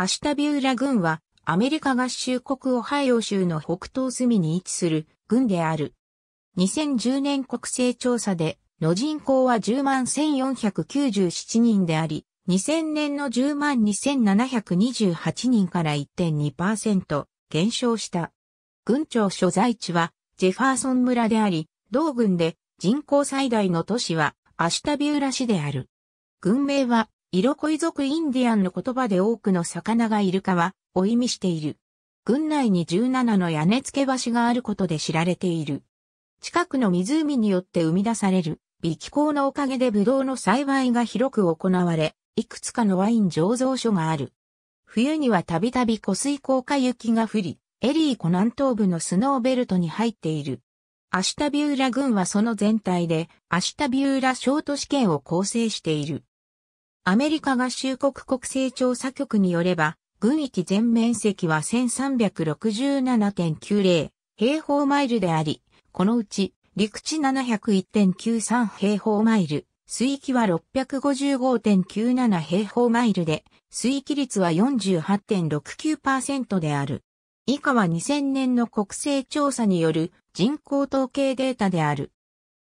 アシュタビューラ郡はアメリカ合衆国オハイオ州の北東隅に位置する郡である。2010年国勢調査での人口は10万1497人であり、2000年の10万2728人から1.2%減少した。郡庁所在地はジェファーソン村であり、同郡で人口最大の都市はアシュタビューラ市である。郡名は色恋族インディアンの言葉で多くの魚がいるかは、を意味している。群内に17の屋根付け橋があることで知られている。近くの湖によって生み出される、微気候のおかげでブドウの栽培が広く行われ、いくつかのワイン醸造所がある。冬にはたびたび湖水高下雪が降り、エリー湖南東部のスノーベルトに入っている。アシュタビューラ群はその全体で、アシュタビューラ小都市圏を構成している。アメリカ合衆国国勢調査局によれば、軍域全面積は1367.90平方マイルであり、このうち陸地701.93平方マイル、水域は655.97平方マイルで、水域率は48.69%である。以下は2000年の国勢調査による人口統計データである。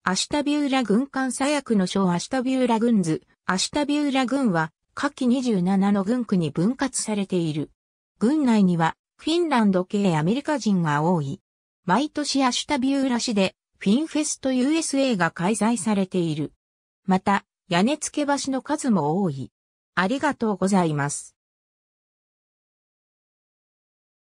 アシタビューラ軍艦左翼の小アシタビューラ軍図、アシュタビューラ郡は、下記27の郡区に分割されている。郡内には、フィンランド系アメリカ人が多い。毎年アシュタビューラ市で、フィンフェスト USA が開催されている。また、屋根付け橋の数も多い。ありがとうございます。